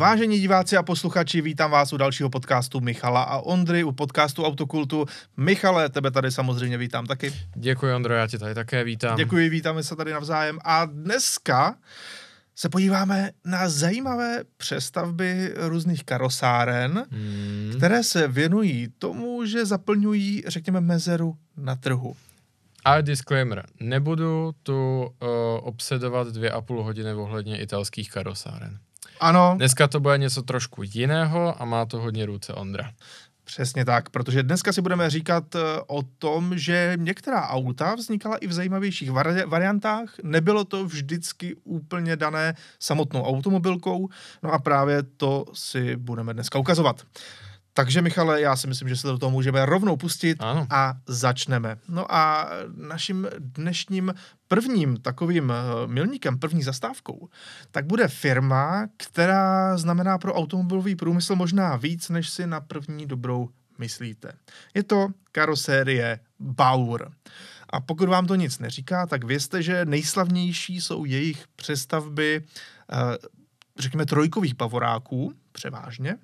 Vážení diváci a posluchači, vítám vás u dalšího podcastu Michala a Ondry, u podcastu Autokultu. Michale, tebe tady samozřejmě vítám taky. Děkuji, Ondro, já tě tady také vítám. Děkuji, vítáme se tady navzájem. A dneska se podíváme na zajímavé přestavby různých karosáren, hmm. které se věnují tomu, že zaplňují, řekněme, mezeru na trhu. A disclaimer, nebudu tu uh, obsedovat dvě a půl hodiny ohledně italských karosáren. Ano. Dneska to bude něco trošku jiného a má to hodně ruce Ondra. Přesně tak, protože dneska si budeme říkat eh, o tom, že některá auta vznikala i v zajímavějších vari- variantách, nebylo to vždycky úplně dané samotnou automobilkou, no a právě to si budeme dneska ukazovat. Takže Michale, já si myslím, že se do toho můžeme rovnou pustit ano. a začneme. No a naším dnešním prvním takovým eh, milníkem, první zastávkou, tak bude firma, která znamená pro automobilový průmysl možná víc, než si na první dobrou myslíte. Je to karosérie Bauer. A pokud vám to nic neříká, tak vězte, že nejslavnější jsou jejich přestavby, eh, řekněme, trojkových bavoráků, převážně,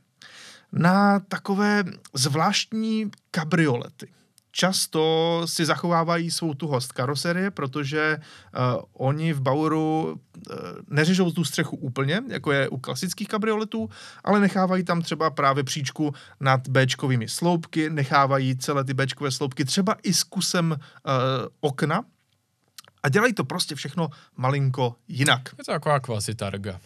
na takové zvláštní kabriolety. Často si zachovávají svou tuhost karoserie, protože uh, oni v Bauru uh, neřežou tu střechu úplně, jako je u klasických kabrioletů, ale nechávají tam třeba právě příčku nad Bčkovými sloupky, nechávají celé ty Bčkové sloupky třeba i s kusem uh, eh, okna, a dělají to prostě všechno malinko jinak. Je to taková kvasi targa.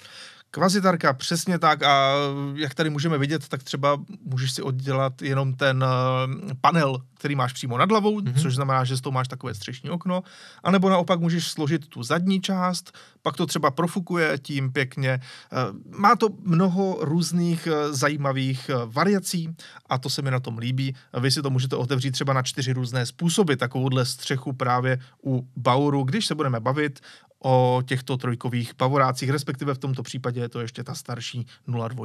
Kvazitarka, přesně tak a jak tady můžeme vidět, tak třeba můžeš si oddělat jenom ten eh, panel, který máš přímo nad hlavou, mm-hmm. což znamená, že s tou máš takové střešní okno, a nebo naopak můžeš složit tu zadní část, pak to třeba profukuje tím pěkně. Eh, má to mnoho různých eh, zajímavých eh, variací a to se mi na tom líbí. Vy si to můžete otevřít třeba na čtyři různé způsoby, takovouhle střechu právě u Bauru, když se budeme bavit o těchto trojkových pavorácích, respektive v tomto případě je to ještě ta starší 02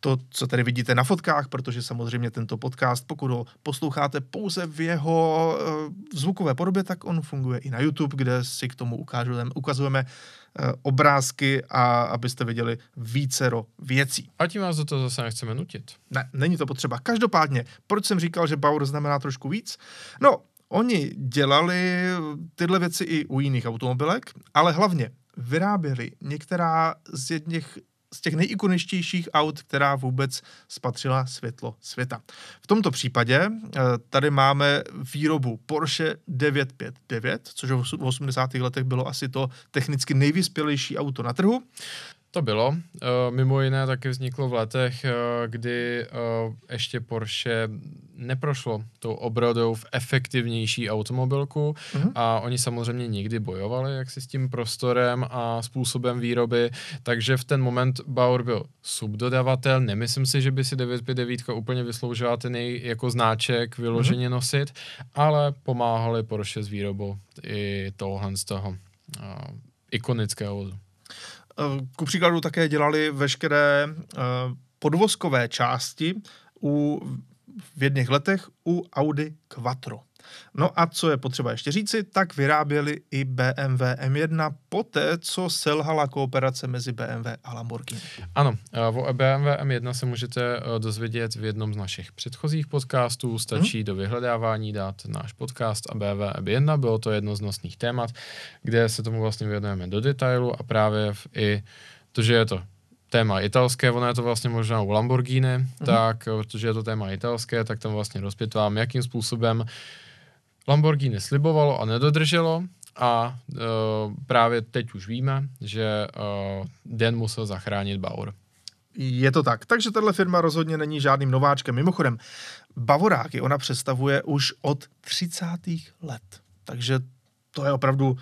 to, co tady vidíte na fotkách, protože samozřejmě tento podcast, pokud ho posloucháte pouze v jeho uh, zvukové podobě, tak on funguje i na YouTube, kde si k tomu ukážujeme, ukazujeme eh, obrázky a abyste viděli vícero věcí. A tím vás do toho zase nechceme nutit. Ne, není to potřeba. Každopádně, proč jsem říkal, že Bauer znamená trošku víc? No, oni dělali tyhle věci i u jiných automobilek, ale hlavně vyráběli některá z jedných z těch nejikoničtějších aut, která vůbec spatřila světlo světa. V tomto případě eh, tady máme výrobu Porsche 959, což v 80. letech bylo asi to technicky nejvyspělejší auto na trhu. To bylo. Eh, mimo jiné taky vzniklo v letech, eh, kdy eh, ještě Porsche neprošlo tou obrodou v efektivnější automobilku mhm. a oni samozřejmě nikdy bojovali jak si s tím prostorem a způsobem výroby, takže v ten moment Bauer byl subdodavatel, nemyslím si, že by si 959 úplně vysloužila ten jej jako znáček vyloženě mhm. nosit, ale pomáhali Porsche s výrobou i tohle z toho ikonického vozu ku příkladu také dělali veškeré eh, podvozkové části u, v jedných letech u Audi Quattro. No a co je potřeba ještě říci, tak vyráběli i BMW M1 poté, co selhala kooperace mezi BMW a Lamborghini. Ano, eh, o BMW M1 se můžete eh, dozvědět v jednom z našich předchozích podcastů. Stačí hmm? do vyhledávání dát náš podcast a BMW M1. Bylo to jedno z nosných témat, kde se tomu vlastně věnujeme do detailu a právě v i to, že je to téma italské, ono je to vlastně možná u Lamborghini, mm-hmm. tak eh, protože je to téma italské, tak tam vlastně rozpětvám, jakým způsobem Lamborghini slibovalo a nedodrželo a e, právě teď už víme, že e, Den musel zachránit Baur. Je to tak. Takže tahle firma rozhodně není žádným nováčkem. Mimochodem, Bavoráky ona představuje už od 30. let. Takže to je opravdu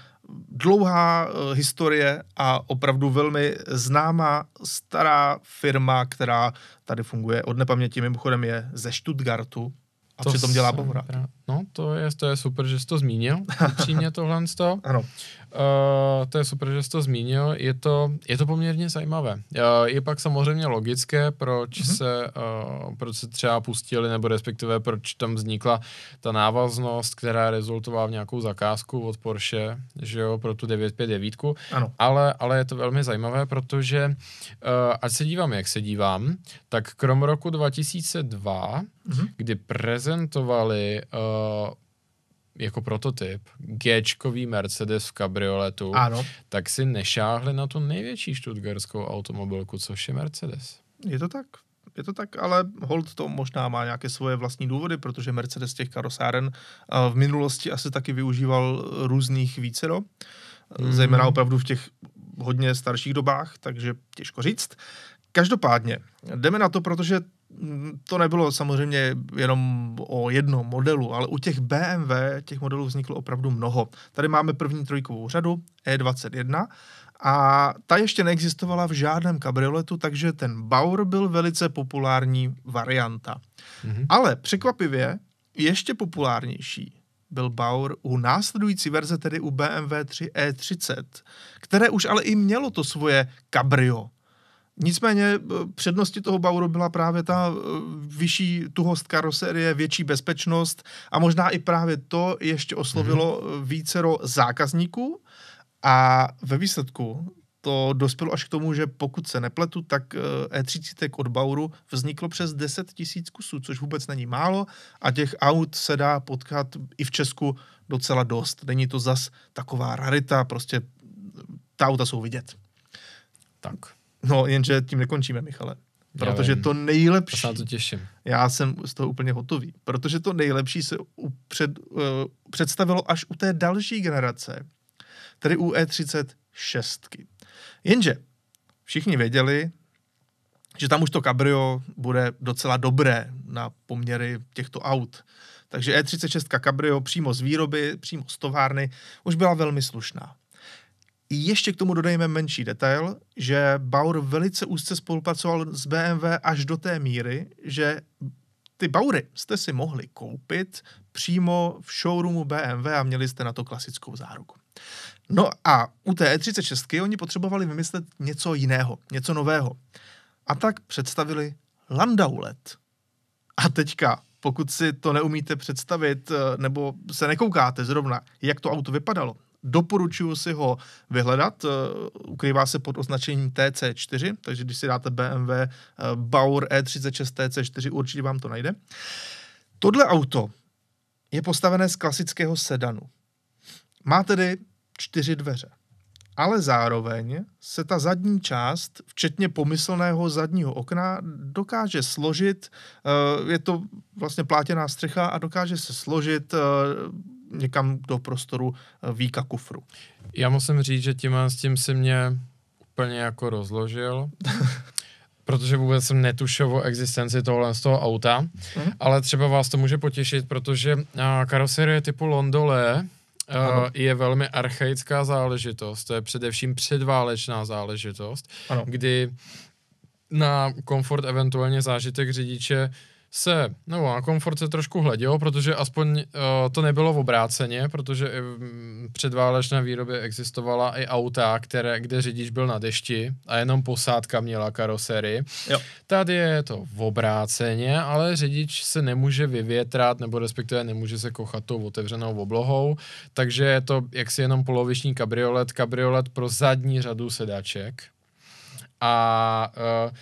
dlouhá e, historie a opravdu velmi známá stará firma, která tady funguje od nepaměti. Mimochodem je ze Stuttgartu, a to přitom dělá Bohorad. No, to je, to je super, že jsi to zmínil, upřímně tohle. ano. Uh, to je super, že jsi to zmínil. Je to, je to poměrně zajímavé. Uh, je pak samozřejmě logické, proč, mm-hmm. se, uh, proč se třeba pustili, nebo respektive proč tam vznikla ta návaznost, která rezultovala v nějakou zakázku od Porsche, že jo, pro tu 959. Ano. Ale, ale je to velmi zajímavé, protože uh, ať se dívám, jak se dívám, tak krom roku 2002, mm-hmm. kdy prezentovali uh, jako prototyp Gčkový Mercedes v kabrioletu, ano. tak si nešáhli na tu největší študgerskou automobilku, což je Mercedes. Je to tak, je to tak, ale hold to možná má nějaké svoje vlastní důvody, protože Mercedes těch karosáren eh, v minulosti asi taky využíval různých vícero, mm. zejména opravdu v těch hodně starších dobách, takže těžko říct. Každopádně, jdeme na to, protože to nebylo samozřejmě jenom o jednom modelu, ale u těch BMW těch modelů vzniklo opravdu mnoho. Tady máme první trojkovou řadu E21 a ta ještě neexistovala v žádném kabrioletu, takže ten Bauer byl velice populární varianta. Mm-hmm. Ale překvapivě ještě populárnější byl Bauer u následující verze, tedy u BMW 3 E30, které už ale i mělo to svoje kabrio, Nicméně eh, přednosti toho Bauru byla právě ta eh, vyšší tuhost karoserie, větší bezpečnost a možná i právě to ještě oslovilo mm-hmm. vícero zákazníků a ve výsledku to dospělo až k tomu, že pokud se nepletu, tak E30 e od Bauru vzniklo přes 10 tisíc kusů, což vůbec není málo a těch aut se dá potkat i v Česku docela dost. Není to zas taková rarita, prostě ta auta jsou vidět. Tak. No, jenže tím nekončíme, Michale. Protože to nejlepší... Já to těším. Já jsem z toho úplně hotový. Protože to nejlepší se upřed, uh, eh, představilo až u té další generace, tedy u E36. Jenže všichni věděli, že tam už to cabrio bude docela dobré na poměry těchto aut. Takže E36 Cabrio přímo z výroby, přímo z továrny, už byla velmi slušná. Ještě k tomu dodejme menší detail, že Baur velice úzce spolupracoval s BMW až do té míry, že ty Baury jste si mohli koupit přímo v showroomu BMW a měli jste na to klasickou záruku. No a u té E36 oni potřebovali vymyslet něco jiného, něco nového. A tak představili Landaulet. A teďka, pokud si to neumíte představit, eh, nebo se nekoukáte zrovna, jak to auto vypadalo, Doporučuji si ho vyhledat, eh, ukrývá se pod označením TC4, takže když si dáte BMW eh, Bauer E36 TC4, určitě vám to najde. Tohle auto je postavené z klasického sedanu. Má tedy čtyři dveře, ale zároveň se ta zadní část, včetně pomyslného zadního okna, dokáže složit, eh, je to vlastně plátěná střecha a dokáže se složit někam do prostoru eh, výka kufru. Já musím říct, že tím s tím si mě úplně jako rozložil. protože vůbec jsem netušil o existenci tohle z toho auta, mm. ale třeba vás to může potěšit, protože eh, karoserie typu Londole eh, je velmi archaická záležitost, to je především předválečná záležitost, ano. kdy na komfort, eventuálně zážitek řidiče se, no na komfort se trošku hledělo, protože aspoň uh, to nebylo v obráceně, protože i v mm, předválečné výrobě existovala i auta, které, kde řidič byl na dešti a jenom posádka měla karosery. Jo. Tady je to v obráceně, ale řidič se nemůže vyvětrat, nebo respektive nemůže se kochat tou otevřenou oblohou, takže je to jaksi jenom poloviční kabriolet, kabriolet pro zadní řadu sedaček. A uh,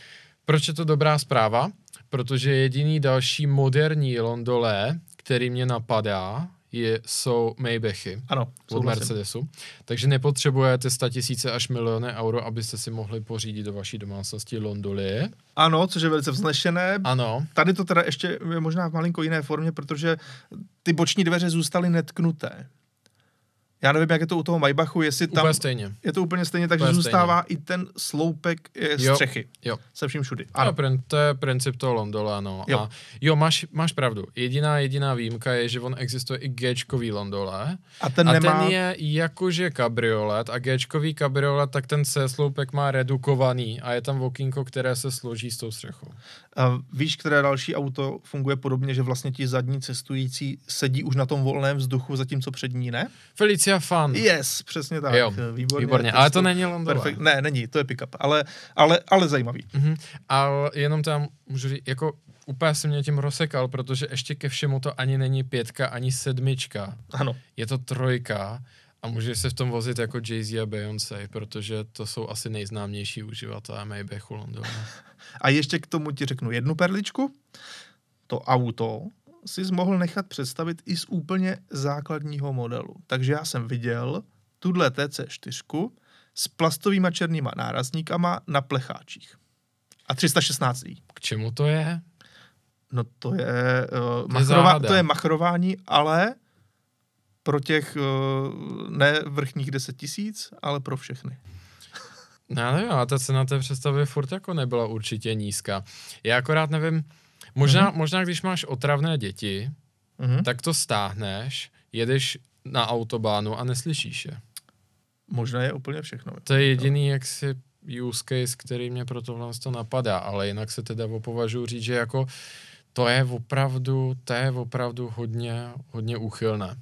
proč je to dobrá zpráva? protože jediný další moderní Londole, který mě napadá, je, jsou Maybachy ano, jsou od Mercedesu. Takže nepotřebujete 100 tisíce až miliony euro, abyste si mohli pořídit do vaší domácnosti Londolie. Ano, což je velice vznešené. Ano. Tady to teda ještě je možná v malinko jiné formě, protože ty boční dveře zůstaly netknuté. Já nevím, jak je to u toho Maybachu, jestli tam... Úplně stejně. Je to úplně stejně, takže úplně zůstává stejně. i ten sloupek eh, jo, střechy. Jo. Se vším všudy. Ano. Ano, to je princip toho Londola, no. Jo, A jo máš, máš pravdu. Jediná, jediná výjimka je, že on existuje i Gčkový Londole. A ten, a nemá... ten je jakože kabriolet. A Gčkový kabriolet, tak ten se sloupek má redukovaný a je tam okýnko, které se složí s tou střechou. A víš, které další auto funguje podobně, že vlastně ti zadní cestující sedí už na tom volném vzduchu, zatímco přední ne? Felicia Lucia Fan. Yes, přesně tak. Jo, eh, výborně. výborně. Ale to není Londová. Perfekt. Ne, není, to je pick-up, ale, ale, ale zajímavý. Mm-hmm. A jenom tam můžu říct, jako úplně jsem mě tím rozsekal, protože ještě ke všemu to ani není pětka, ani sedmička. Ano. Je to trojka a může se v tom vozit jako Jay-Z a Beyoncé, protože to jsou asi nejznámější uživatelé Maybachu Londýna. A ještě k tomu ti řeknu jednu perličku. To auto si mohl nechat představit i z úplně základního modelu. Takže já jsem viděl tuhle TC4 s plastovými černýma nárazníkama na plecháčích. A 316 K čemu to je? No to je, uh, to machrova- je to je machrování, ale pro těch uh, ne vrchních 10 tisíc, ale pro všechny. Já nevím, a ta cena té představy furt jako nebyla určitě nízká. Já akorát nevím, Možná, mm-hmm. možná když máš otravné děti, mm-hmm. tak to stáhneš, jedeš na autobánu a neslyšíš je. Možná je úplně všechno. To je jediný, jak si use case, který mě pro tohle to napadá, ale jinak se teda opovažuji říct, že jako to je opravdu, to je opravdu hodně, hodně úchylné.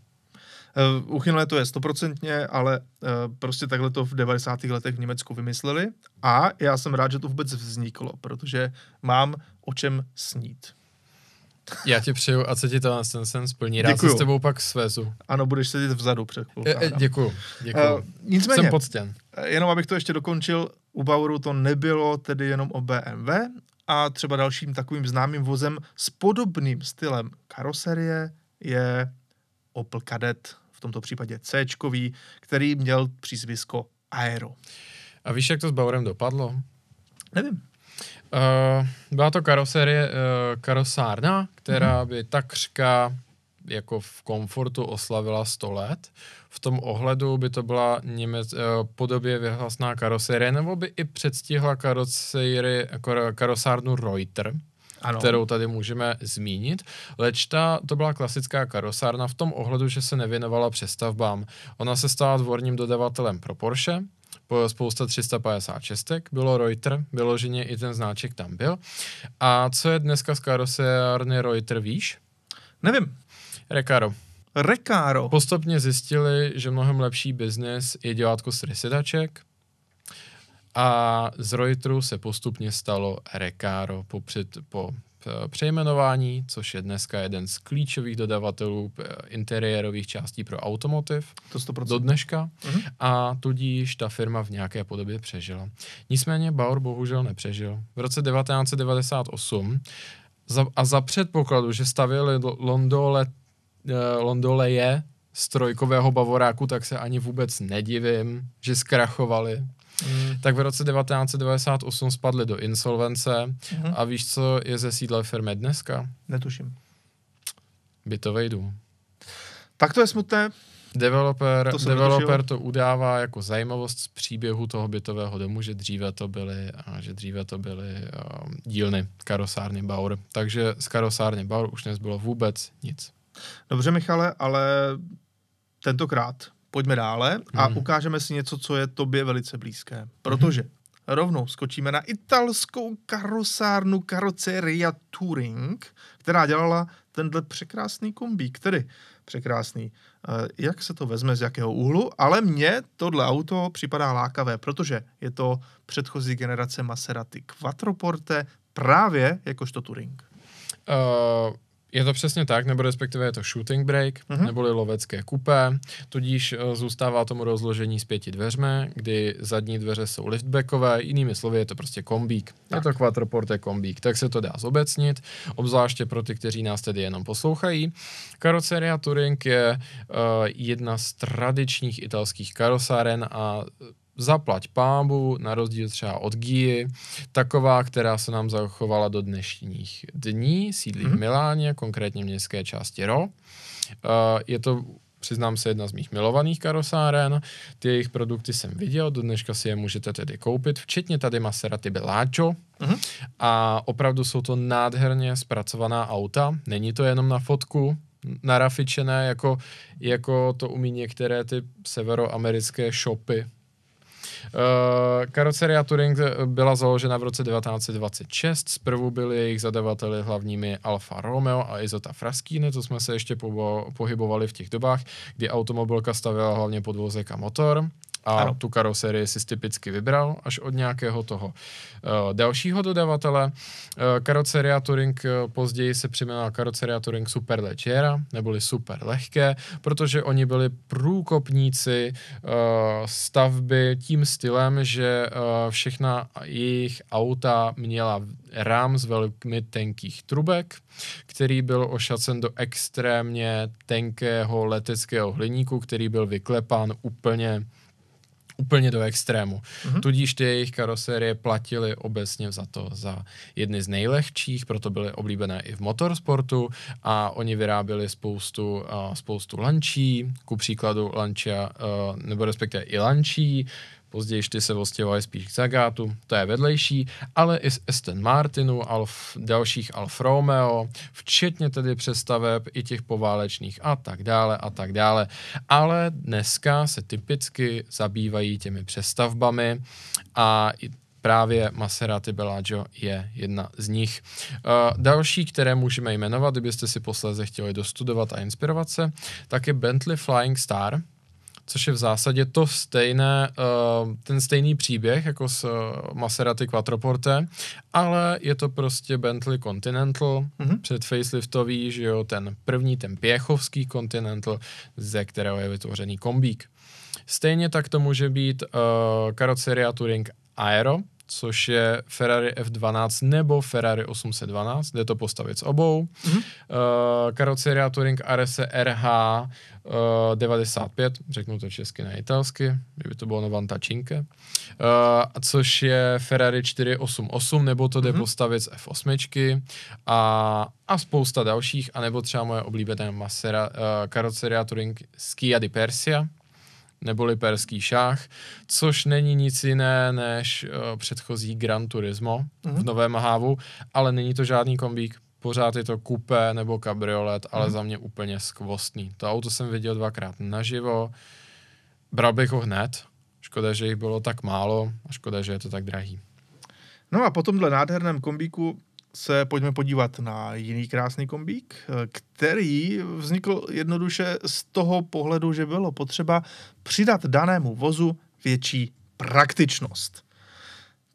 Uh, eh, Uchynlé to je stoprocentně, ale uh, prostě takhle to v 90. letech v Německu vymysleli a já jsem rád, že to vůbec vzniklo, protože mám o čem snít. Já ti přeju, a se ti to ten sen splní. Rád děkuju. se s tebou pak svezu. Ano, budeš sedět vzadu před e, Děkuju, děkuju. Uh, nicméně, Jsem poctěn. Jenom abych to ještě dokončil, u Bauru to nebylo tedy jenom o BMW a třeba dalším takovým známým vozem s podobným stylem karoserie je Opel Kadett, v tomto případě C, který měl přízvisko Aero. A víš, jak to s Bauerem dopadlo? Nevím. Uh, byla to karoserie, uh, karosárna, která hmm by takřka jako v komfortu oslavila 100 let. V tom ohledu by to byla Němec, eh, podobě vyhlasná karoserie, nebo by i předstihla karoserie, karosárnu Reuter, ano. kterou tady můžeme zmínit. Leč ta, to byla klasická karosárna v tom ohledu, že se nevěnovala přestavbám. Ona se stala dvorním dodavatelem pro Porsche, spousta 356, bylo Reuter, vyloženě i ten znáček tam byl. A co je dneska z karosárny Reuter, víš? Nevím. Recaro. Recaro. Postupně zjistili, že mnohem lepší biznis je dělátko z resedaček, a z Reutru se postupně stalo Recaro po, před, eh, po přejmenování, což je dneska jeden z klíčových dodavatelů eh, interiérových částí pro automotiv to 100%. do dneška mm-hmm. a tudíž ta firma v nějaké podobě přežila. Nicméně Bauer bohužel nepřežil. V roce 1998 za, a za předpokladu, že stavěli Londole, eh, Londole je strojkového bavoráku, tak se ani vůbec nedivím, že zkrachovali Mm. tak v roce 1998 spadly do insolvence mm. a víš, co je ze sídla firmy dneska? Netuším. Bytovej dům. Tak to je smutné. Developer, to, developer to udává jako zajímavost z příběhu toho bytového domu, že dříve to byly, že dříve to byly um, dílny karosárny Bauer. Takže z karosárny Bauer už nezbylo vůbec nic. Dobře, Michale, ale tentokrát pojďme dále a hmm. ukážeme si něco, co je tobě velice blízké. Protože hmm. rovnou skočíme na italskou karosárnu Carrozzeria Touring, která dělala tenhle překrásný kombík, který překrásný. Eh, jak se to vezme, z jakého úhlu, ale mně tohle auto připadá lákavé, protože je to předchozí generace Maserati Quattroporte právě jakožto Touring. Uh je to přesně tak, nebo respektive je to shooting break, uh-huh. neboli lovecké kupé, tudíž e, zůstává tomu rozložení s pěti dveřmi, kdy zadní dveře jsou liftbackové, jinými slovy je to prostě kombík. Tak. Je to quattroporte kombík, tak se to dá zobecnit, obzvláště pro ty, kteří nás tedy jenom poslouchají. Karoceria Touring je uh, jedna z tradičních italských karosáren a zaplať pámbu, na rozdíl třeba od Gii, taková, která se nám zachovala do dnešních dní, sídlí mm-hmm. v mhm. Miláně, konkrétně v městské části Ro. Uh, je to přiznám se, jedna z mých milovaných karosáren. Ty jejich produkty jsem viděl, do dneška si je můžete tedy koupit, včetně tady Maserati Belláčo Mm-hmm. A opravdu jsou to nádherně zpracovaná auta. Není to jenom na fotku, narafičené, jako, jako to umí některé ty severoamerické shopy Eh, Karoceria Turing eh, byla založena v roce 1926, zprvu byli jejich zadavateli hlavními Alfa Romeo a Izota Fraschini, to jsme se ještě po- pohybovali v těch dobách, kdy automobilka stavěla hlavně podvozek a motor. A ano. tu karoserii si typicky vybral až od nějakého toho uh, dalšího dodavatele. Uh, eh, karoceria Touring uh, eh, později se přijmenala karoceria Touring Super Leggera, neboli super lehké, protože oni byli průkopníci uh, stavby tím stylem, že uh, všechna jejich auta měla rám z velmi tenkých trubek, který byl ošacen do extrémně tenkého leteckého hliníku, který byl vyklepán úplně úplně do extrému. Mm-hmm. Tudíž ty jejich karoserie platily obecně za to za jedny z nejlehčích, proto byly oblíbené i v motorsportu a oni vyráběli spoustu, uh, spoustu lančí, ku příkladu lančia, uh, nebo respektive i lančí, Později ty se odstěhovali spíš k Zagátu, to je vedlejší, ale i z Aston Martinu, Alf, dalších Alfa Romeo, včetně tedy přestaveb i těch poválečných a tak dále a tak dále. Ale dneska se typicky zabývají těmi přestavbami a právě Maserati Bellagio je jedna z nich. Uh, další, které můžeme jmenovat, kdybyste si posledně chtěli dostudovat a inspirovat se, tak je Bentley Flying Star, což je v zásadě to stejné, uh, ten stejný příběh jako s uh, Maserati Quattroporte, ale je to prostě Bentley Continental, mm-hmm. před faceliftový, že jo, ten první, ten pěchovský Continental, ze kterého je vytvořený kombík. Stejně tak to může být uh, eh, karoceria Touring Aero, což je Ferrari F12 nebo Ferrari 812, jde to postavit s obou. Mm-hmm. Uh, eh, karoceria Touring RS RH uh, 95, řeknu to česky na italsky, kdyby to bylo Novanta Cinque, uh, což je Ferrari 488, nebo to jde mm-hmm. postavit s F8 a, a spousta dalších, anebo třeba moje oblíbené Masera, uh, eh, karoceria Touring Skia di Persia, neboli Perský šach, což není nic jiné než uh, předchozí Gran Turismo mm-hmm. v mhm. Novém Hávu, ale není to žádný kombík, pořád je to kupé nebo kabriolet, ale mm-hmm. za mě úplně skvostný. To auto jsem viděl dvakrát naživo, bral bych ho hned, škoda, že jich bylo tak málo a škoda, že je to tak drahý. No a po tomhle nádherném kombíku se pojďme podívat na jiný krásný kombík, eh, který vznikl jednoduše z toho pohledu, že bylo potřeba přidat danému vozu větší praktičnost.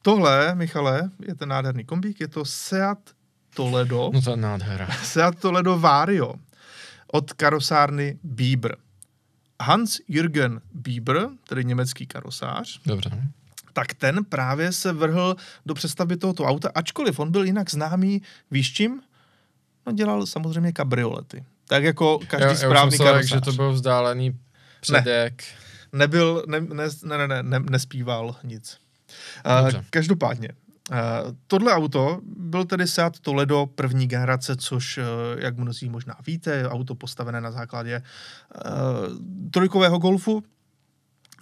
Tohle, Michale, je ten nádherný kombík, je to Seat Toledo. No to nádhera. Seat Toledo Vario od karosárny Bieber. Hans Jürgen Bieber, tedy německý karosář, Dobře tak ten právě se vrhl do přestavby tohoto auta, ačkoliv on byl jinak známý, víš čím? No dělal samozřejmě kabriolety. Tak jako každý jo, správný já že to byl vzdálený předek. Ne, nebyl, ne, ne, ne, ne, ne, ne nespíval nic. Uh, každopádně, Uh, tohle auto byl tedy Seat Toledo první generace, což, uh, jak mnozí možná víte, auto postavené na základě uh, trojkového Golfu,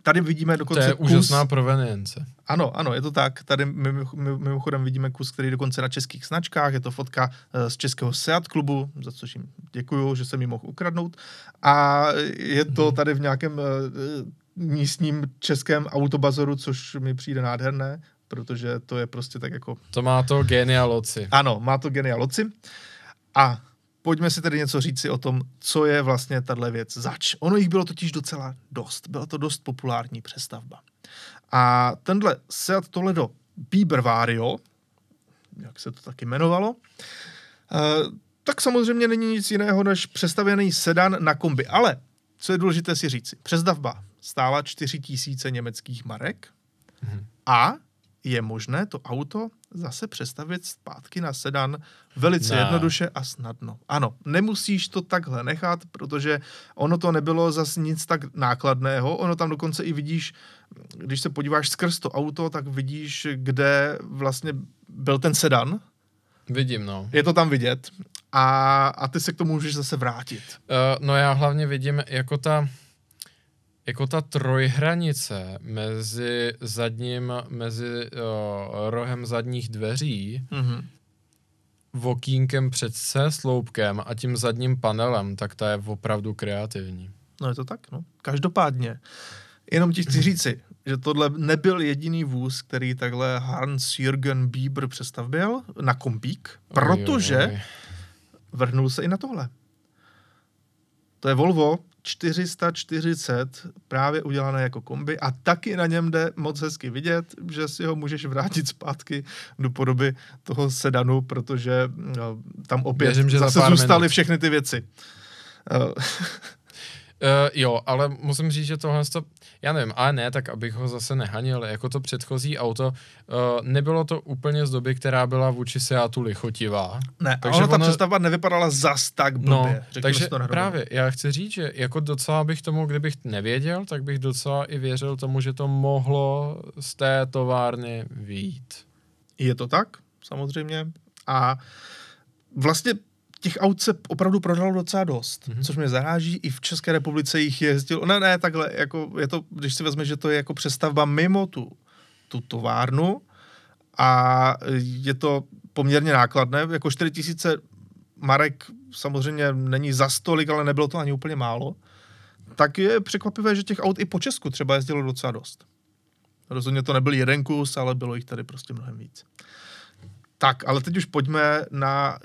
Tady vidíme dokonce To je kus, úžasná provenience. Ano, ano, je to tak. Tady mimochodem vidíme kus, který dokonce na českých značkách, je to fotka eh, z českého Seat klubu, za což jim děkuju, že jsem ji mohl ukradnout. A je to mhm. tady v nějakém eh, místním českém autobazoru, což mi přijde nádherné, protože to je prostě tak jako... To má to genialoci. Ano, má to genialoci. A pojďme si tedy něco říci o tom, co je vlastně tahle věc zač. Ono jich bylo totiž docela dost. Byla to dost populární přestavba. A tenhle Seat Toledo Bieber Vario, jak se to taky jmenovalo, eh, tak samozřejmě není nic jiného než přestavěný sedan na kombi. Ale co je důležité si říci, přestavba stála 4000 německých marek mhm. a je možné to auto zase přestavit zpátky na sedan velice ne. jednoduše a snadno. Ano, nemusíš to takhle nechat, protože ono to nebylo zase nic tak nákladného. Ono tam dokonce i vidíš, když se podíváš skrz to auto, tak vidíš, kde vlastně byl ten sedan. Vidím, no. Je to tam vidět a, a ty se k tomu můžeš zase vrátit. Uh, no já hlavně vidím jako ta jako ta trojhranice mezi zadním, mezi uh, rohem zadních dveří, mm-hmm. vokínkem se sloupkem a tím zadním panelem, tak ta je opravdu kreativní. No je to tak, no. Každopádně, jenom ti chci mhm. říci, že tohle nebyl jediný vůz, který takhle Hans Jürgen Bieber přestavbil na kompík, protože oj, oj, oj. vrhnul se i na tohle. To je Volvo 440 právě udělané jako kombi a taky na něm jde moc hezky vidět, že si ho můžeš vrátit zpátky do podoby toho sedanu, protože no, tam opět Věřím, že zase zůstaly všechny ty věci. Eh, Uh, jo, ale musím říct, že tohle, to, já nevím, ale ne, tak abych ho zase nehanil, jako to předchozí auto, uh, nebylo to úplně z doby, která byla vůči Seatu lichotivá. Ne, takže ono, ta ono, přestavba nevypadala zas tak no, blbě. No, takže to právě, já chci říct, že jako docela bych tomu, kdybych nevěděl, tak bych docela i věřil tomu, že to mohlo z té továrny výjít. Je to tak, samozřejmě. A vlastně těch aut se opravdu prodalo docela dost, mm-hmm. což mě zaráží. I v České republice jich jezdil, ne, ne, takhle, jako je to, když si vezme, že to je jako přestavba mimo tu, tu továrnu a je to poměrně nákladné, jako 4 tisíce marek samozřejmě není za stolik, ale nebylo to ani úplně málo, tak je překvapivé, že těch aut i po Česku třeba jezdilo docela dost. Rozhodně to nebyl jeden kus, ale bylo jich tady prostě mnohem víc. Tak, ale teď už pojďme na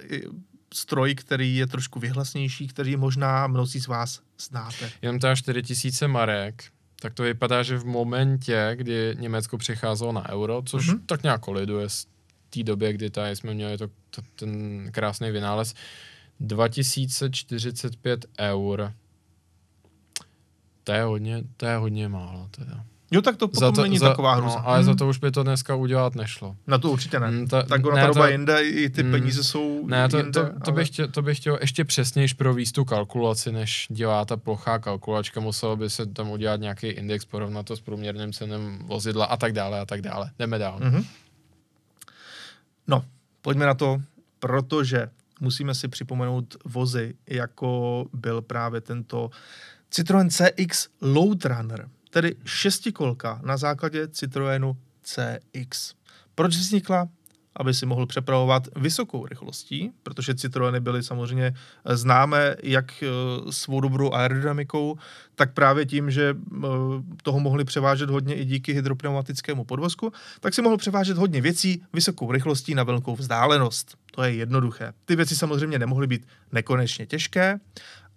stroj, který je trošku vyhlasnější, který možná mnozí z vás znáte. Jenom ta 4000 marek, tak to vypadá, že v momentě, kdy Německo přecházelo na euro, což mm-hmm. tak nějak koliduje s té době, kdy tady jsme měli to, to, ten krásný vynález, 2045 eur. To je hodně, to je hodně málo teda. Jo, tak to potom za to, není za, taková hrůza. No, ale hmm. za to už by to dneska udělat nešlo. Na to určitě ne. Hmm, ta, tak ona ne, ta doba to, jinde, i ty hmm, peníze jsou Ne, to, jinde, to, to, ale... bych chtěl, to bych chtěl ještě přesnější pro tu kalkulaci, než dělá ta plochá kalkulačka. Muselo by se tam udělat nějaký index, porovnat to s průměrným cenem vozidla a tak dále a tak dále. Jdeme dál. Mm-hmm. No, pojďme na to, protože musíme si připomenout vozy, jako byl právě tento Citroen CX Loadrunner tedy šestikolka na základě Citroenu CX. Proč vznikla? aby si mohl přepravovat vysokou rychlostí, protože Citroeny byly samozřejmě známé jak e, svou dobrou aerodynamikou, tak právě tím, že e, toho mohli převážet hodně i díky hydropneumatickému podvozku, tak si mohl převážet hodně věcí vysokou rychlostí na velkou vzdálenost. To je jednoduché. Ty věci samozřejmě nemohly být nekonečně těžké,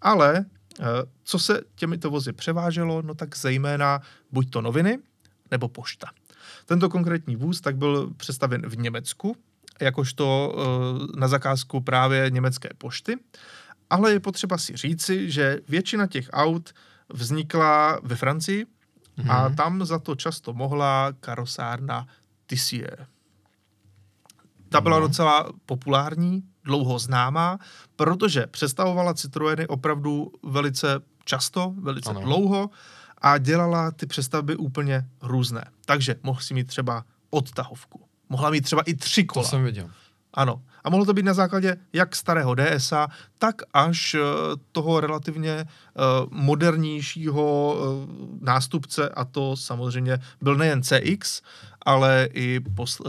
ale Eh, co se těmito vozy převáželo? No tak zejména buď to noviny, nebo pošta. Tento konkrétní vůz tak byl představen v Německu, jakožto eh, na zakázku právě německé pošty, ale je potřeba si říci, že většina těch aut vznikla ve Francii a mhm. tam za to často mohla karosárna Tissier. Ta byla no. docela populární, dlouho známá, protože přestavovala Citroeny opravdu velice často, velice ano. dlouho a dělala ty přestavby úplně různé. Takže mohl si mít třeba odtahovku. Mohla mít třeba i tři kola. To jsem viděl. Ano. A mohlo to být na základě jak starého DSA, tak až eh, toho relativně eh, modernějšího eh, nástupce, a to samozřejmě byl nejen CX, ale i posl-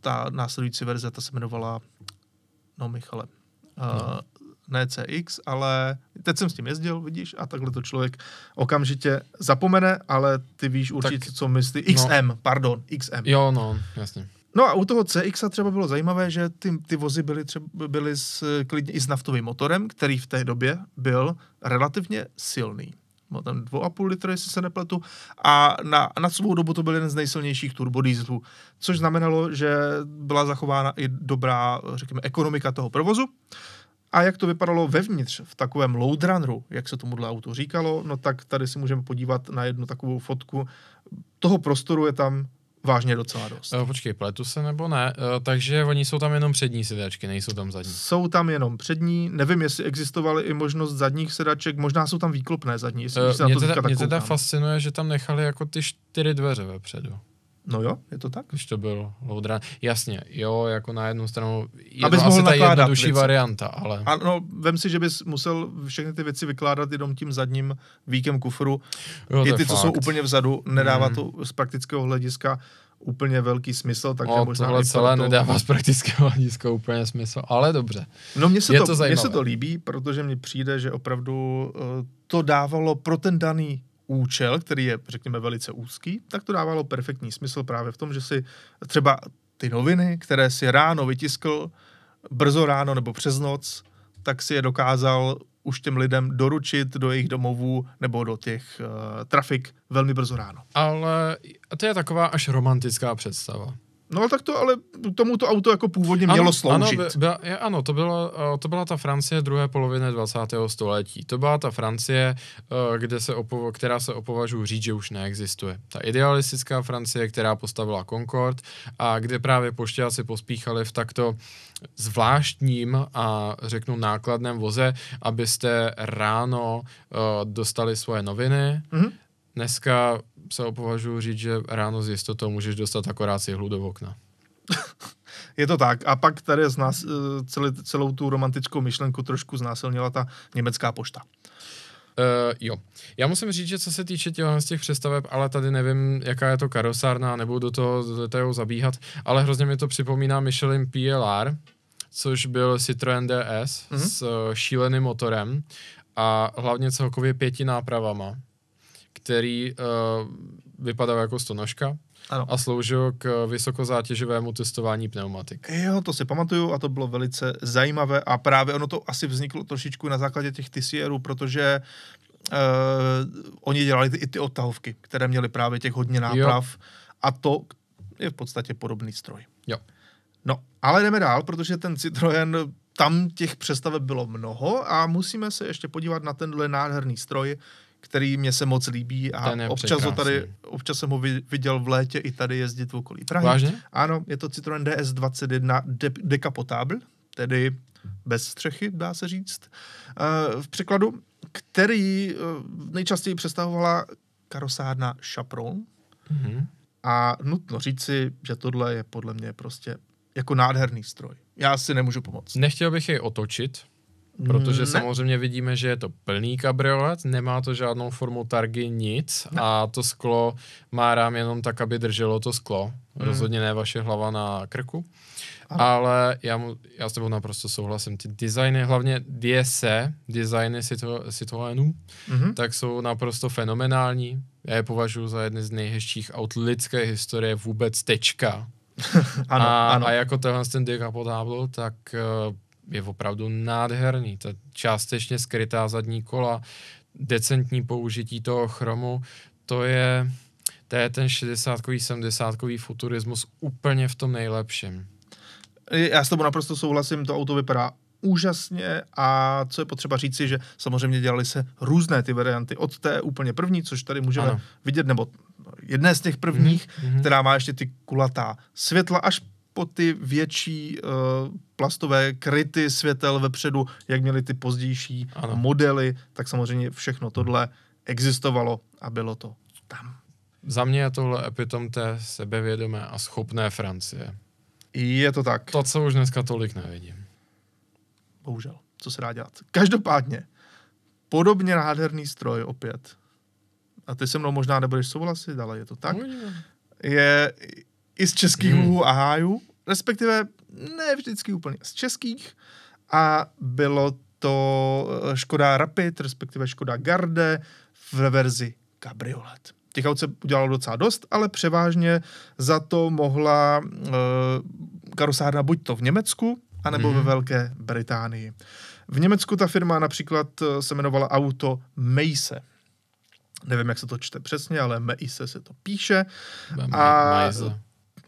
ta následující verze, ta se jmenovala, no Michale, no. ne CX, ale teď jsem s tím jezdil, vidíš, a takhle to člověk okamžitě zapomene, ale ty víš určitě, tak, co myslí. XM, no. pardon, XM. Jo, no, jasně. No a u toho CX třeba bylo zajímavé, že ty, ty vozy byly, třeba, byly s, klidně i s naftovým motorem, který v té době byl relativně silný. Byl tam 2,5 litru, jestli se nepletu, a na, na svou dobu to byl jeden z nejsilnějších turbodieselů, což znamenalo, že byla zachována i dobrá, řekněme, ekonomika toho provozu. A jak to vypadalo vevnitř v takovém loadrunneru, jak se tomuhle auto říkalo, no tak tady si můžeme podívat na jednu takovou fotku. Toho prostoru je tam vážně docela dost. Uh, počkej, pletu se nebo ne? Uh, takže oni jsou tam jenom přední sedačky, nejsou tam zadní. Jsou tam jenom přední, nevím, jestli existovaly i možnost zadních sedaček, možná jsou tam výklopné zadní, jestli uh, mě, na to teda, mě teda fascinuje, že tam nechali jako ty čtyři dveře vepředu. No jo, je to tak? Když to byl loudra. Jasně, jo, jako na jednu stranu je Abys to mohl asi ta jednodušší věci. varianta, ale... Ano, vem si, že bys musel všechny ty věci vykládat jenom tím zadním výkem kufru. Jo, I ty, co jsou úplně vzadu, nedává hmm. to z praktického hlediska úplně velký smysl, takže o, možná... Tohle celé to... nedává z praktického hlediska úplně smysl, ale dobře. No mně se, je to, to mně se to líbí, protože mně přijde, že opravdu uh, to dávalo pro ten daný účel, který je, řekněme, velice úzký, tak to dávalo perfektní smysl právě v tom, že si třeba ty noviny, které si ráno vytiskl, brzo ráno nebo přes noc, tak si je dokázal už těm lidem doručit do jejich domovů nebo do těch uh, trafik velmi brzo ráno. Ale to je taková až romantická představa. No tak to ale tomu to auto jako původně ano, mělo sloužit. Ano, byla, je, ano to, bylo, to byla ta Francie druhé poloviny 20. století. To byla ta Francie, e, kde se opovo, která se opovažuje říct, že už neexistuje. Ta idealistická Francie, která postavila Concord a kde právě pošťáci pospíchali v takto zvláštním a řeknu nákladném voze, abyste ráno e, dostali svoje noviny, mm-hmm. Dneska se opovažuji říct, že ráno s jistotou můžeš dostat akorát cihlu do okna. Je to tak. A pak tady z nás, eh, celý, celou tu romantickou myšlenku trošku znásilnila ta německá pošta. Uh, jo. Já musím říct, že co se týče těch, z těch přestaveb, ale tady nevím, jaká je to karosárna, nebudu do toho do detailu zabíhat, ale hrozně mi to připomíná Michelin PLR, což byl Citroën DS mm-hmm. s mhm. eh, šíleným motorem a hlavně celkově pěti nápravama který uh, vypadal jako stonožka ano. a sloužil k vysokozátěživému testování pneumatik. Jo, to si pamatuju a to bylo velice zajímavé a právě ono to asi vzniklo trošičku na základě těch TCRů, protože uh, oni dělali ty, i ty odtahovky, které měly právě těch hodně náprav jo. a to je v podstatě podobný stroj. Jo. No, ale jdeme dál, protože ten Citroen, tam těch přestaveb bylo mnoho a musíme se ještě podívat na tenhle nádherný stroj, který mě se moc líbí a občas, ho tady, občas jsem ho viděl v létě i tady jezdit v okolí Prahy. Vážně? Ano, je to Citroen DS21 de- Decapotábl, tedy bez střechy, dá se říct, eh, v překladu, který eh, nejčastěji přestahovala karosárna Chaperon. Mm-hmm. A nutno říci, že tohle je podle mě prostě jako nádherný stroj. Já si nemůžu pomoct. Nechtěl bych jej otočit, Protože ne. samozřejmě vidíme, že je to plný kabriolet, nemá to žádnou formu targy, nic ne. a to sklo má rám jenom tak, aby drželo to sklo. Hmm. Rozhodně ne vaše hlava na krku. Ano. Ale já, mu, já s tebou naprosto souhlasím. Ty designy, hlavně DSE, designy Citroenů, mm-hmm. tak jsou naprosto fenomenální. Já je považuji za jedny z nejhezčích aut lidské historie vůbec tečka. ano, a, ano. a jako tenhle ten decapotábl, tak uh, je opravdu nádherný. Ta částečně skrytá zadní kola, decentní použití toho chromu, to je, to je ten 60 70 futurismus úplně v tom nejlepším. Já s tobou naprosto souhlasím, to auto vypadá úžasně a co je potřeba říci, že samozřejmě dělali se různé ty varianty od té úplně první, což tady můžeme ano. vidět, nebo jedné z těch prvních, mm-hmm. která má ještě ty kulatá světla, až jako ty větší uh, plastové kryty světel vepředu, jak měly ty pozdější ano. modely, tak samozřejmě všechno tohle existovalo a bylo to tam. Za mě je tohle epitom té sebevědomé a schopné Francie. Je to tak. To, co už dneska tolik nevidím. Bohužel, co se dá dělat. Každopádně, podobně nádherný stroj opět. A ty se mnou možná nebudeš souhlasit, ale je to tak. Je i z českých hmm. a hájů respektive ne vždycky úplně z českých a bylo to eh, Škoda Rapid, respektive Škoda Garde v verzi kabriolet. Těch aut se udělalo docela dost, ale převážně za to mohla e, eh, karosárna buď to v Německu, anebo mm-hmm. ve Velké Británii. V Německu ta firma například eh, se jmenovala auto Meise. Nevím, jak se to čte přesně, ale Meise se to píše. A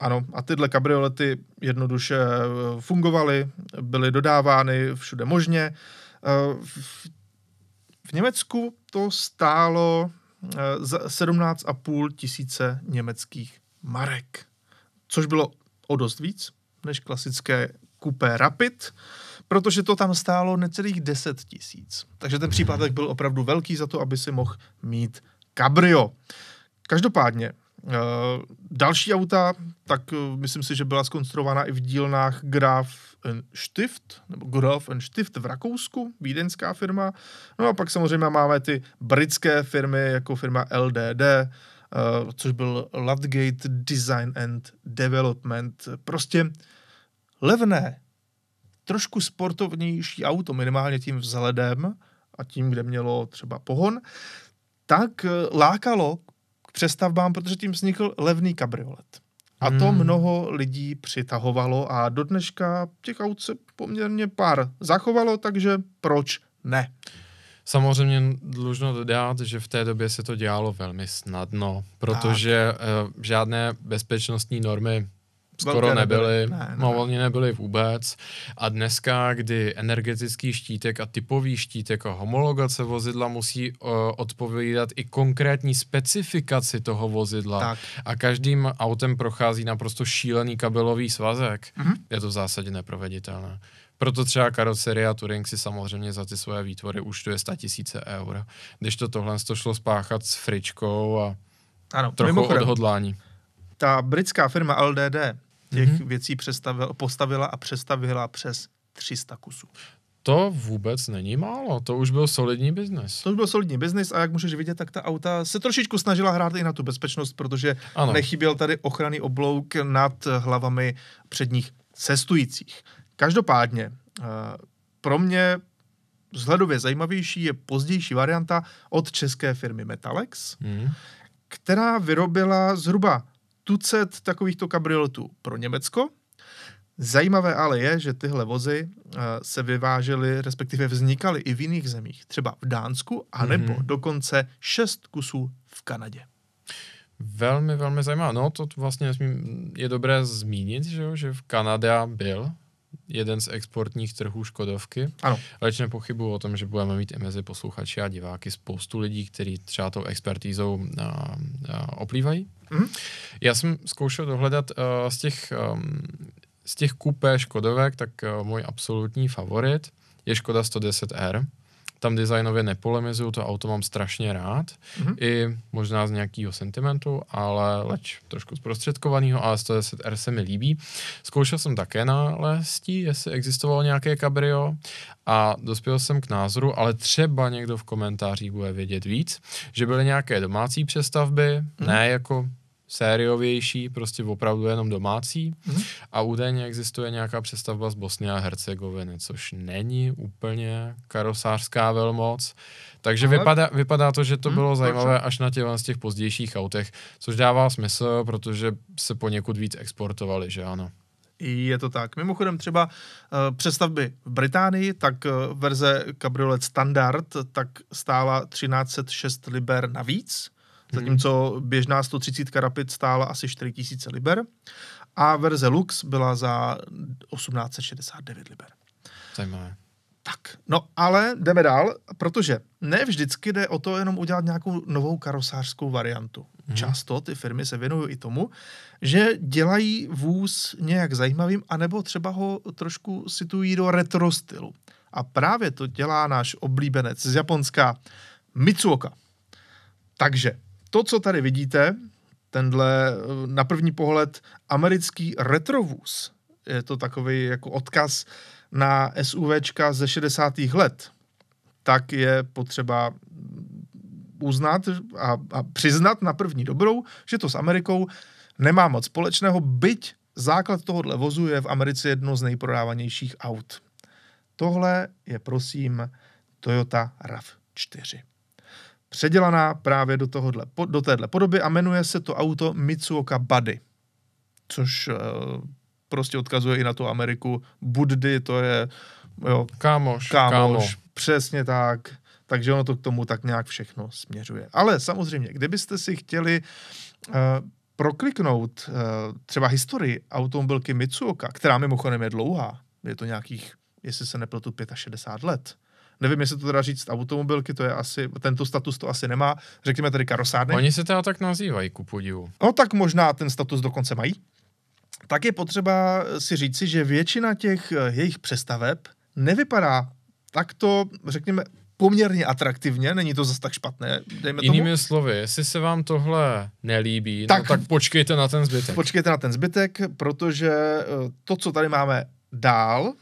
ano, a tyhle kabriolety jednoduše eh, fungovaly, byly dodávány všude možně. Eh, v Německu to stálo 17,5 eh, tisíce německých marek, což bylo o dost víc než klasické kupé Rapid, protože to tam stálo necelých 10 tisíc. Takže ten případek byl opravdu velký za to, aby si mohl mít kabrio. Každopádně Eh, další auta, tak eh, myslím si, že byla skonstruována i v dílnách Graf Stift, nebo Graf Stift v Rakousku, vídeňská firma. No a pak samozřejmě máme ty britské firmy, jako firma LDD, eh, což byl Ludgate Design and Development. Prostě levné, trošku sportovnější auto, minimálně tím vzhledem a tím, kde mělo třeba pohon, tak lákalo k přestavbám, protože tím vznikl levný kabriolet. A to hmm. mnoho lidí přitahovalo a do dneška těch aut se poměrně pár zachovalo, takže proč ne? Samozřejmě dlužno dodat, že v té době se to dělalo velmi snadno, protože tak. Eh, žádné bezpečnostní normy skoro nebyly, ne, ne. no oni nebyly vůbec. A dneska, kdy energetický štítek a typový štítek a homologace vozidla musí uh, odpovídat i konkrétní specifikaci toho vozidla. Tak. A každým autem prochází naprosto šílený kabelový svazek. mm-hmm. Je to v zásadě neproveditelné. Proto třeba a Turing si samozřejmě za ty svoje výtvory je 100 tisíce eur. Když to tohle to šlo spáchat s fričkou a ano, trochu mimochodem, odhodlání. Ta britská firma LDD těch mm-hmm. věcí postavila a přestavila přes 300 kusů. To vůbec není málo, to už byl solidní biznis. To už byl solidní biznis a jak můžeš vidět, tak ta auta se trošičku snažila hrát i na tu bezpečnost, protože ano. nechyběl tady ochranný oblouk nad hlavami předních cestujících. Každopádně, eh, pro mě vzhledově zajímavější je pozdější varianta od české firmy Metalex, hmm. která vyrobila zhruba tucet takovýchto kabrioletů pro Německo. Zajímavé ale je, že tyhle vozy eh, se vyvážely, respektive vznikaly i v jiných zemích, třeba v Dánsku, anebo mm-hmm. dokonce šest kusů v Kanadě. Velmi, velmi zajímavé. No, to vlastně je dobré zmínit, že, jo, že v Kanadě byl jeden z exportních trhů Škodovky. Ano. Leč nepochybuji o tom, že budeme mít i mezi posluchači a diváky spoustu lidí, kteří třeba tou expertízou a, eh, a, eh, oplývají. Mm-hmm. Já jsem zkoušel dohledat uh, z těch um, z těch kupé Škodovek, tak uh, můj absolutní favorit je Škoda 110R. Tam designově nepolemizuju, to auto mám strašně rád. Mm-hmm. I možná z nějakého sentimentu, ale leč trošku zprostředkovaného, ale 110R se mi líbí. Zkoušel jsem také na lestí, jestli existovalo nějaké cabrio a dospěl jsem k názoru, ale třeba někdo v komentářích bude vědět víc, že byly nějaké domácí přestavby, mm-hmm. ne jako sériovější, prostě opravdu jenom domácí. Mm-hmm. A údajně existuje nějaká přestavba z Bosny a Hercegoviny, což není úplně karosářská velmoc. Takže vypadá, vypadá to, že to hmm, bylo zajímavé dobře. až na těch, z těch pozdějších autech, což dává smysl, protože se poněkud víc exportovali, že ano. Je to tak. Mimochodem třeba uh, přestavby v Británii, tak uh, verze kabriolet standard, tak stála 1306 liber navíc zatímco běžná 130 Rapid stála asi 4000 liber a verze Lux byla za 1869 liber. Zajímavé. Tak, no ale jdeme dál, protože ne vždycky jde o to jenom udělat nějakou novou karosářskou variantu. Hmm. Často ty firmy se věnují i tomu, že dělají vůz nějak zajímavým, anebo třeba ho trošku situují do retro stylu. A právě to dělá náš oblíbenec z Japonska Mitsuoka. Takže to, co tady vidíte, tenhle eh, na první pohled americký retrovůz, je to takový jako odkaz na SUVčka ze 60. let, tak je potřeba uznat a, a přiznat na první dobrou, že to s Amerikou nemá moc společného, byť základ tohohle vozu je v Americe jedno z nejprodávanějších aut. Tohle je prosím Toyota RAV4 předělaná právě do, tohodle, do téhle podoby a jmenuje se to auto Mitsuoka Buddy, což eh, prostě odkazuje i na tu Ameriku. Buddy to je jo, kámoš, kámoš, kámoš, přesně tak. Takže ono to k tomu tak nějak všechno směřuje. Ale samozřejmě, kdybyste si chtěli uh, prokliknout uh, třeba historii automobilky Mitsuoka, která mimochodem je dlouhá, je to nějakých, jestli se nepletu, 65 let, Nevím, jestli to teda říct automobilky, to je asi, tento status to asi nemá. Řekněme tedy karosárny. Oni se teda tak nazývají, ku podivu. No tak možná ten status dokonce mají. Tak je potřeba si říci, že většina těch eh, jejich přestaveb nevypadá takto, řekněme, poměrně atraktivně, není to zase tak špatné. Dejme Jinými tomu. slovy, jestli se vám tohle nelíbí, no, tak, no, tak počkejte na ten zbytek. Počkejte na ten zbytek, protože eh, to, co tady máme dál,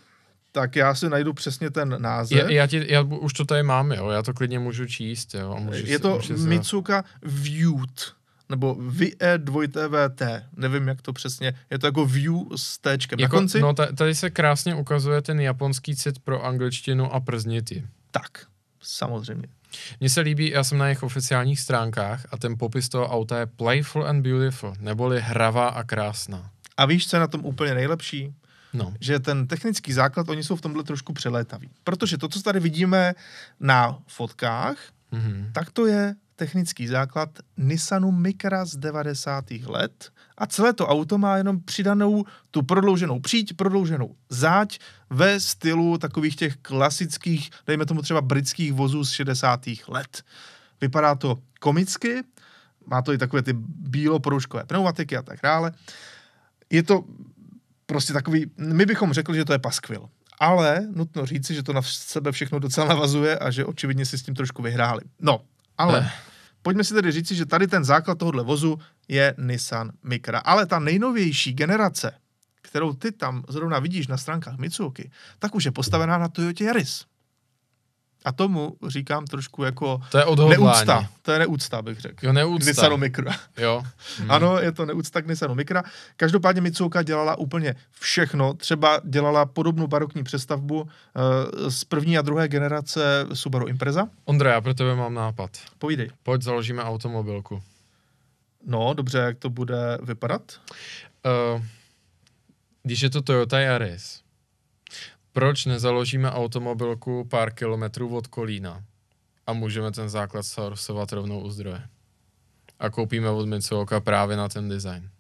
tak já si najdu přesně ten název. Já, já, ti, já už to tady mám, jo, já to klidně můžu číst. Jo, můžu je si, to můžu Mitsuka Viewt. nebo VE dvojité VT, nevím, jak to přesně, je to jako view s téčkem jako, na konci. No, tady se krásně ukazuje ten japonský cit pro angličtinu a prznity. Tak, samozřejmě. Mně se líbí, já jsem na jejich oficiálních stránkách a ten popis toho auta je playful and beautiful, neboli hravá a krásná. A víš, co je na tom úplně nejlepší? no. že ten technický základ, oni jsou v tomhle trošku přelétaví. Protože to, co tady vidíme na fotkách, mm-hmm. tak to je technický základ Nissanu Micra z 90. let a celé to auto má jenom přidanou tu prodlouženou příď, prodlouženou záď ve stylu takových těch klasických, dejme tomu třeba britských vozů z 60. let. Vypadá to komicky, má to i takové ty bílo pneumatiky a tak dále. Je to prostě takový, my bychom řekli, že to je paskvil. Ale nutno říci, že to na sebe všechno docela navazuje a že očividně si s tím trošku vyhráli. No, ale eh. pojďme si tedy říci, že tady ten základ tohohle vozu je Nissan Micra. Ale ta nejnovější generace, kterou ty tam zrovna vidíš na stránkách Mitsuoki, tak už je postavená na Toyota Yaris. A tomu říkám trošku jako to je neúcta. To je neúcta, bych řekl. Jo, neúcta. Mikra. Jo. Hmm. ano, je to neúcta Gnisano Mikra. Každopádně Micouka dělala úplně všechno. Třeba dělala podobnou barokní přestavbu uh, z první a druhé generace Subaru Impreza. Ondra, já pro tebe mám nápad. Povídej. Pojď založíme automobilku. No, dobře, jak to bude vypadat? Uh, když je to Toyota Yaris, proč nezaložíme automobilku pár kilometrů od Kolína a můžeme ten základ sourcovat rovnou u zdroje. A koupíme od Mitsuoka právě na ten design.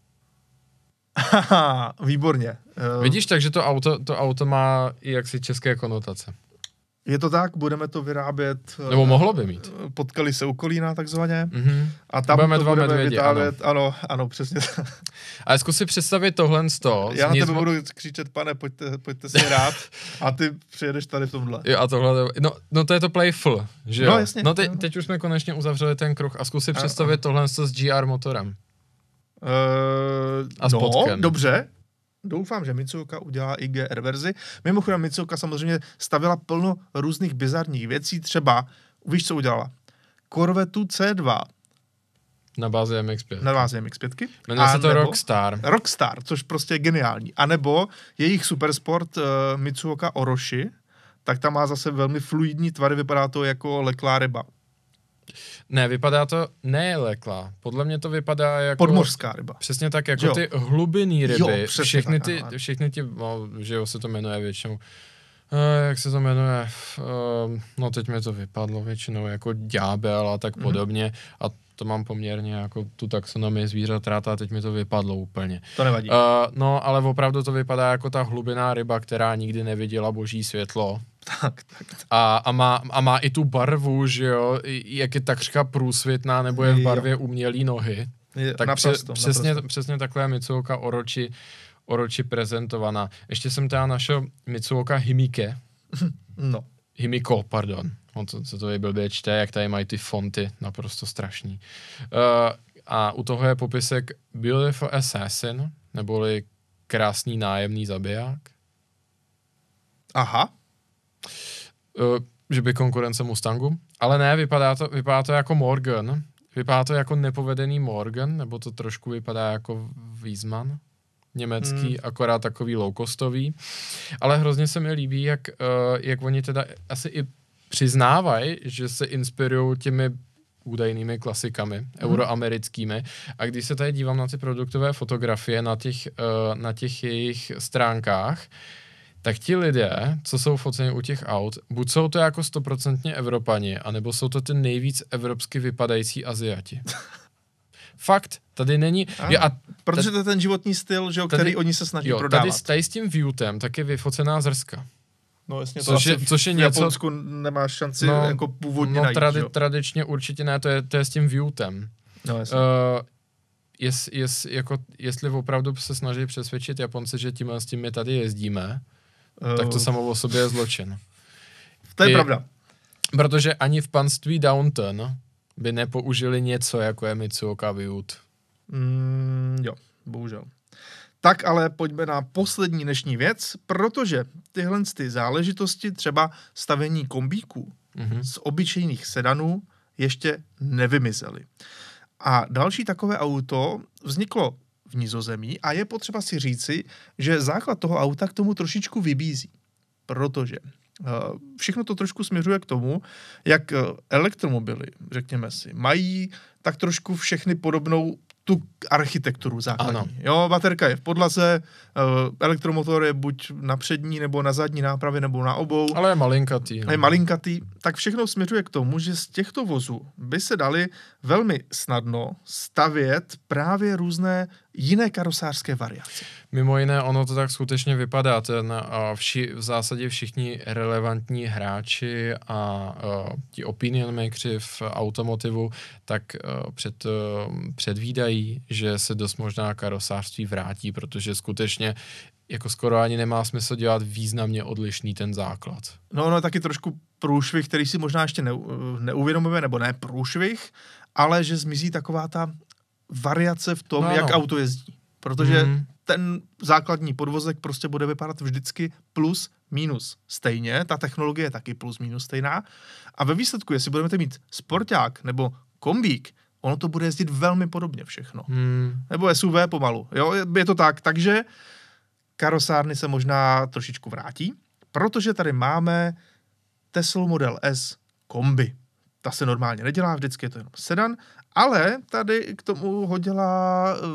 Aha, výborně. Uh... Vidíš, takže to auto, to auto má i jaksi české konotace. Je to tak, budeme to vyrábět. Nebo eh, mohlo by mít. Eh, Potkali se u Kolína takzvaně mm-hmm. a tam budeme to dva budeme medvědi, vytávět. Ano. ano, ano, přesně. Ale zkus si představit tohle z toho. Já na tebe budu křičet, pane, pojďte, pojďte si rád a ty přijedeš tady v tomhle. Jo a tohle, no, no to je to playful, že no, jo? No jasně. No te, teď už jsme konečně uzavřeli ten kruh a zkus si představit a, a... tohle z GR motorem. Uh, a no, dobře, Doufám, že Mitsuoka udělá i GR verzi. Mimochodem, Mitsuoka samozřejmě stavila plno různých bizarních věcí, třeba, víš, co udělala? Korvetu C2, na bázi MX5. Na bázi MX5. Jmenuje se to Rockstar. Rockstar, což prostě je geniální. A nebo jejich supersport uh, Mitsuoka Oroshi, tak tam má zase velmi fluidní tvary, vypadá to jako leklá ryba. Ne, vypadá to ne lekla. Podle mě to vypadá jako... Podmořská ryba. Přesně tak, jako jo. ty hlubiný ryby. Jo, všechny, tak, ty, ano. všechny ty, no, že jo, se to jmenuje většinou. Uh, jak se to jmenuje, uh, no teď mi to vypadlo většinou jako ďábel a tak mm-hmm. podobně a to mám poměrně jako tu taxonomii zvířat rád a teď mi to vypadlo úplně. To nevadí. Uh, no, ale opravdu to vypadá jako ta hlubiná ryba, která nikdy neviděla boží světlo tak, tak, tak. A, a, má, a má i tu barvu, že jo, jak je takřka průsvitná, nebo je v barvě umělý nohy. Je, tak naprosto, pře- přesně, naprosto. přesně takhle je Mitsuoka Orochi, Orochi prezentovaná. Ještě jsem teda našel Mitsuoka Himike. No. Himiko, pardon. On to, se to je blbě čte, jak tady mají ty fonty, naprosto strašný. Uh, a u toho je popisek Beautiful Assassin, neboli krásný nájemný zabiják. Aha. Eh, že by konkurence Mustangu, ale ne, vypadá to, vypadá to jako Morgan, vypadá to jako nepovedený Morgan, nebo to trošku vypadá jako Wiesmann, německý, hmm. akorát takový low-costový, ale hrozně se mi líbí, jak, eh, jak oni teda asi i přiznávají, že se inspirují těmi údajnými klasikami hmm. euroamerickými. A když se tady dívám na ty produktové fotografie na těch, uh, na těch jejich stránkách, tak ti lidé, co jsou foceni u těch aut, buď jsou to jako stoprocentně Evropani, anebo jsou to ty nejvíc evropsky vypadající Aziati. Fakt, tady není. A, jo, a protože to je ten životní styl, že, tady, který oni se snaží jo, prodávat. Tady, tady s tím viewtem tak je vyfocená zrska. No jasně, což, je, což je v něco, Japonsku nemáš šanci no, jako původně no, najít, tradi- tradičně určitě ne, to je, to je s tím viewtem. No jasně. Uh, eh, jest, jest, jako, jestli opravdu se snaží přesvědčit Japonce, že tímhle s tím my tady jezdíme, tak to eh, samo o sobě je zločin. To je I, pravda. Protože ani v panství Downton by nepoužili něco, jako je Mitsuoka Vyut. Mm, jo, bohužel. Tak ale pojďme na poslední dnešní věc, protože tyhle ty záležitosti, třeba stavení kombíků mm-hmm. z obyčejných sedanů, ještě nevymizely. A další takové auto vzniklo v Nizozemí a je potřeba si říci, že základ toho auta k tomu trošičku vybízí, protože eh, všechno to trošku směřuje k tomu, jak eh, elektromobily, řekněme si, mají tak trošku všechny podobnou tu architekturu základní. Ano. Jo, baterka je v podlaze, eh, elektromotor je buď na přední, nebo na zadní nápravě, nebo na obou. Ale je malinkatý. Je no. malinkatý. Tak všechno směřuje k tomu, že z těchto vozů by se dali velmi snadno stavět právě různé jiné karosářské variace. Mimo jiné, ono to tak skutečně vypadá. Ten, a eh, vši, v zásadě všichni relevantní hráči a, a eh, ti opinion makers v automotivu tak a, eh, před, a, předvídají, že se dost možná karosářství vrátí, protože skutečně jako skoro ani nemá smysl dělat významně odlišný ten základ. No no, taky trošku průšvih, který si možná ještě ne, neuvědomujeme, nebo ne průšvih, ale že zmizí taková ta variace v tom, no, jak no. auto jezdí. Protože mm. ten základní podvozek prostě bude vypadat vždycky plus minus stejně, ta technologie je taky plus minus stejná. A ve výsledku, jestli budeme mít sporták nebo kombík, ono to bude jezdit velmi podobně všechno. Mm. Nebo SUV pomalu. Jo, je to tak. Takže karosárny se možná trošičku vrátí, protože tady máme Tesla Model S kombi ta se normálně nedělá, vždycky je to jenom sedan, ale tady k tomu hodila uh,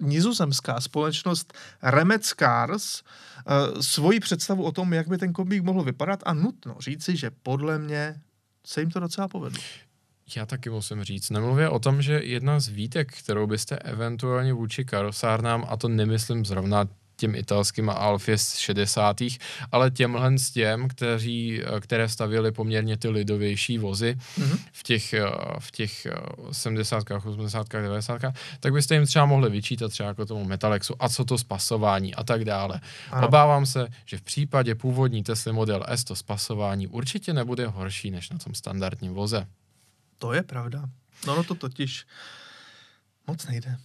nizozemská společnost Remec Cars uh, svoji představu o tom, jak by ten kombík mohl vypadat a nutno říci, že podle mě se jim to docela povedlo. Já taky musím říct. Nemluvě o tom, že jedna z výtek, kterou byste eventuálně vůči karosárnám, a to nemyslím zrovna těm italským a Alfě z 60. Ale těmhle s těm, kteří, eh, které stavili poměrně ty lidovější vozy mm-hmm. v těch, eh, v těch 70. 80. 90. tak byste jim třeba mohli vyčítat třeba jako tomu Metalexu a co to spasování a tak dále. Ano. Obávám se, že v případě původní Tesla Model S to spasování určitě nebude horší než na tom standardním voze. To je pravda. No, no to totiž moc nejde.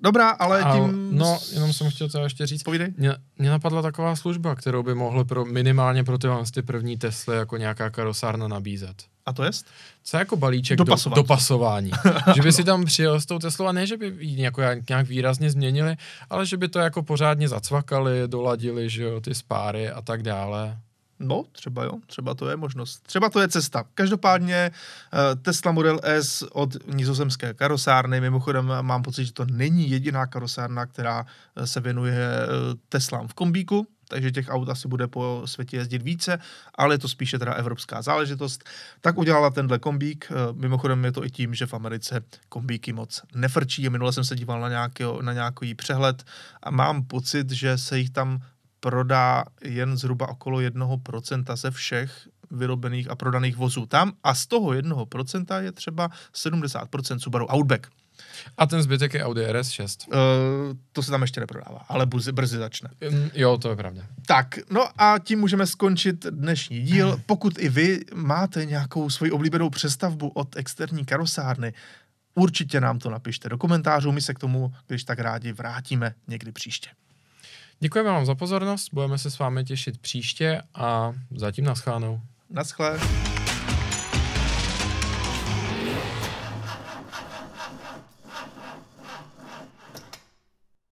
Dobrá, ale a, No, jenom jsem chtěl to ještě říct. Povídej. Mě, mě napadla taková služba, kterou by mohlo pro, minimálně pro ty, ty první Tesly jako nějaká karosárna nabízet. A to jest? Co je jako balíček Dopasovat. do, dopasování. že by si no. tam přijel s tou Teslou a ne, že by ji jako nějak výrazně změnili, ale že by to jako pořádně zacvakali, doladili, že jo, ty spáry a tak dále. No, třeba jo, třeba to je možnost. Třeba to je cesta. Každopádně eh, Tesla Model S od nizozemské karosárny, mimochodem mám pocit, že to není jediná karosárna, která eh, se věnuje eh, Teslám v kombíku, takže těch aut asi bude po světě jezdit více, ale je to spíše teda evropská záležitost, tak udělala tenhle kombík. Mimochodem je to i tím, že v Americe kombíky moc nefrčí. Minule jsem se díval na nějaký, na nějaký přehled a mám pocit, že se jich tam prodá jen zhruba okolo 1% ze všech vyrobených a prodaných vozů tam a z toho 1% je třeba 70% Subaru Outback. A ten zbytek je Audi RS6. Uh, eh, to se tam ještě neprodává, ale brzy, brzy začne. Mm, jo, to je pravda. Tak, no a tím můžeme skončit dnešní díl. Pokud i vy máte nějakou svoji oblíbenou přestavbu od externí karosárny, určitě nám to napište do komentářů, my se k tomu, když tak rádi, vrátíme někdy příště. Děkujeme vám za pozornost, budeme se s vámi těšit příště a zatím naschlánou. Naschle.